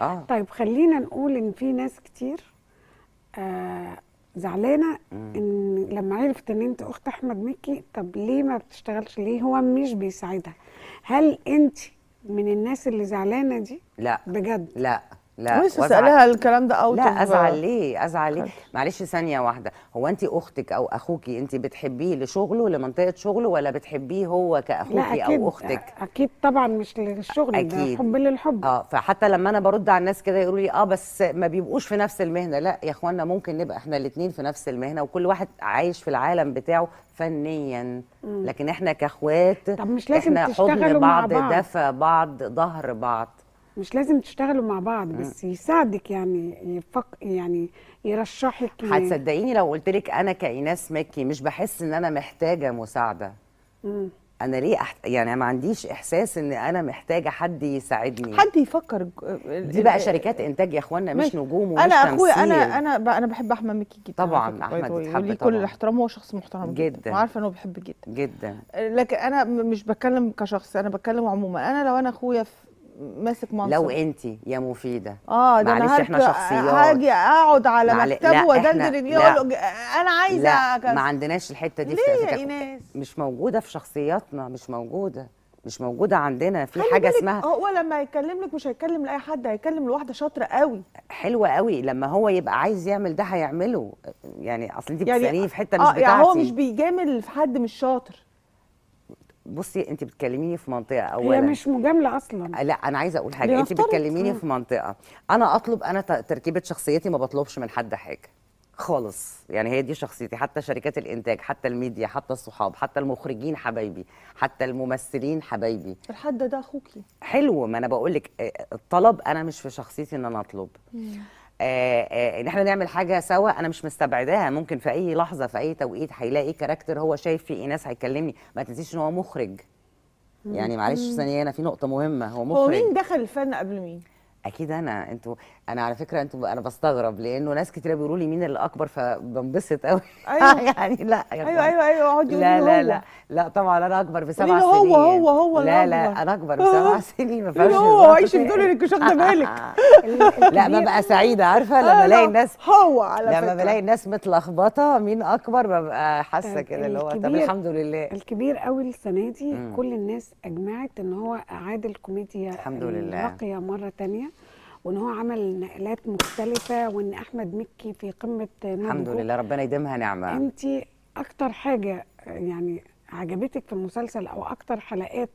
آه. طيب خلينا نقول ان في ناس كتير آه زعلانه ان لما عرفت ان انت اخت احمد مكي طب ليه ما بتشتغلش ليه هو مش بيساعدها هل انت من الناس اللي زعلانه دي لا بجد لا لا لسه سالها الكلام ده اوت لا آه، ازعل ليه ازعل ليه معلش ثانيه واحده هو انت اختك او اخوكي انت بتحبيه لشغله لمنطقه شغله ولا بتحبيه هو كاخوكي او اختك اكيد طبعا مش للشغل أكيد. ده حب للحب اه فحتى لما انا برد على الناس كده يقولوا لي اه بس ما بيبقوش في نفس المهنه لا يا اخوانا ممكن نبقى احنا الاثنين في نفس المهنه وكل واحد عايش في العالم بتاعه فنيا لكن احنا كاخوات طب مش لازم احنا حضن بعض, بعض دفى بعض ظهر بعض مش لازم تشتغلوا مع بعض بس يساعدك يعني يفق يعني يرشحك هتصدقيني لو قلت لك انا كايناس مكي مش بحس ان انا محتاجه مساعده مم. انا ليه أحت... يعني ما عنديش احساس ان انا محتاجه حد يساعدني حد يفكر دي بقى شركات انتاج يا اخوانا مش نجوم ومش انا اخويا انا انا انا بحب احمد مكي جدا طبعا احمد يتحب طبعا كل الاحترام هو شخص محترم جدا, جداً. وعارفه ان هو بيحب جدا جدا لكن انا مش بتكلم كشخص انا بتكلم عموما انا لو انا اخويا في ماسك منصب لو انت يا مفيده اه ده معلش احنا شخصيات هاجي اقعد على مكتبه وادندن يقول انا عايزه لا ما عندناش الحته دي ليه في يا ايناس مش موجوده في شخصياتنا مش موجوده مش موجوده عندنا في حاجه اسمها هو لما هيكلم لك مش هيكلم لاي حد هيكلم لواحده شاطره قوي حلوه قوي لما هو يبقى عايز يعمل ده هيعمله يعني اصل انت يعني بتساليه في حته آه، مش آه بتاعتي يعني هو مش بيجامل في حد مش شاطر بصي انت بتكلميني في منطقه اولا هي مش مجامله اصلا آه، لا انا عايزه اقول حاجه انت بتكلميني آه. في منطقه انا اطلب انا تركيبه شخصيتي ما بطلبش من حد حاجه خالص يعني هي دي شخصيتي حتى شركات الانتاج حتى الميديا حتى الصحاب حتى المخرجين حبايبي حتى الممثلين حبايبي الحد ده اخوكي حلو ما انا بقول لك الطلب آه، انا مش في شخصيتي ان انا اطلب مم. آه، آه، ان احنا نعمل حاجه سوا انا مش مستبعداها ممكن في اي لحظه في اي توقيت هيلاقي كاركتر هو شايف فيه إيه، ناس هيكلمني ما تنسيش ان هو مخرج يعني معلش ثانيه هنا في نقطه مهمه هو مخرج هو مين دخل الفن قبل مين اكيد انا انتوا انا على فكره انتوا انا بستغرب لانه ناس كتير بيقولوا لي مين اللي اكبر فبنبسط قوي ايوه يعني لا يعني ايوه ايوه ايوه اقعد لا لا لا لا طبعا انا اكبر بسبع سنين هو هو هو لا لا انا اكبر بسبع سنين ما فيهاش هو عيش بدول انك الكشاف ده بالك لا ببقى سعيده عارفه لما الاقي الناس هو على فكره لما بلاقي الناس متلخبطه مين اكبر ببقى حاسه كده اللي هو طب الحمد لله الكبير قوي السنه دي كل الناس اجمعت ان هو اعاد الكوميديا الحمد لله راقيه مره ثانيه وان هو عمل نقلات مختلفه وان احمد مكي في قمه الحمد لله ربنا يديمها نعمه انت اكتر حاجه يعني عجبتك في المسلسل او اكتر حلقات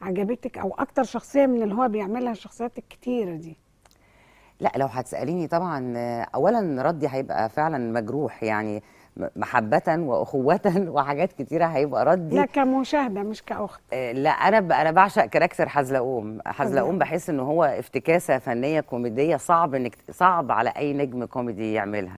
عجبتك او اكتر شخصيه من اللي هو بيعملها الشخصيات الكتيره دي لا لو هتساليني طبعا اولا ردي هيبقى فعلا مجروح يعني محبة وأخوة وحاجات كتيرة هيبقى ردي لا كمشاهدة مش كأخت آه، لا أنا أنا بعشق كاركتر حزلقوم حزلقوم بحس إن هو افتكاسة فنية كوميدية صعب إنك صعب على أي نجم كوميدي يعملها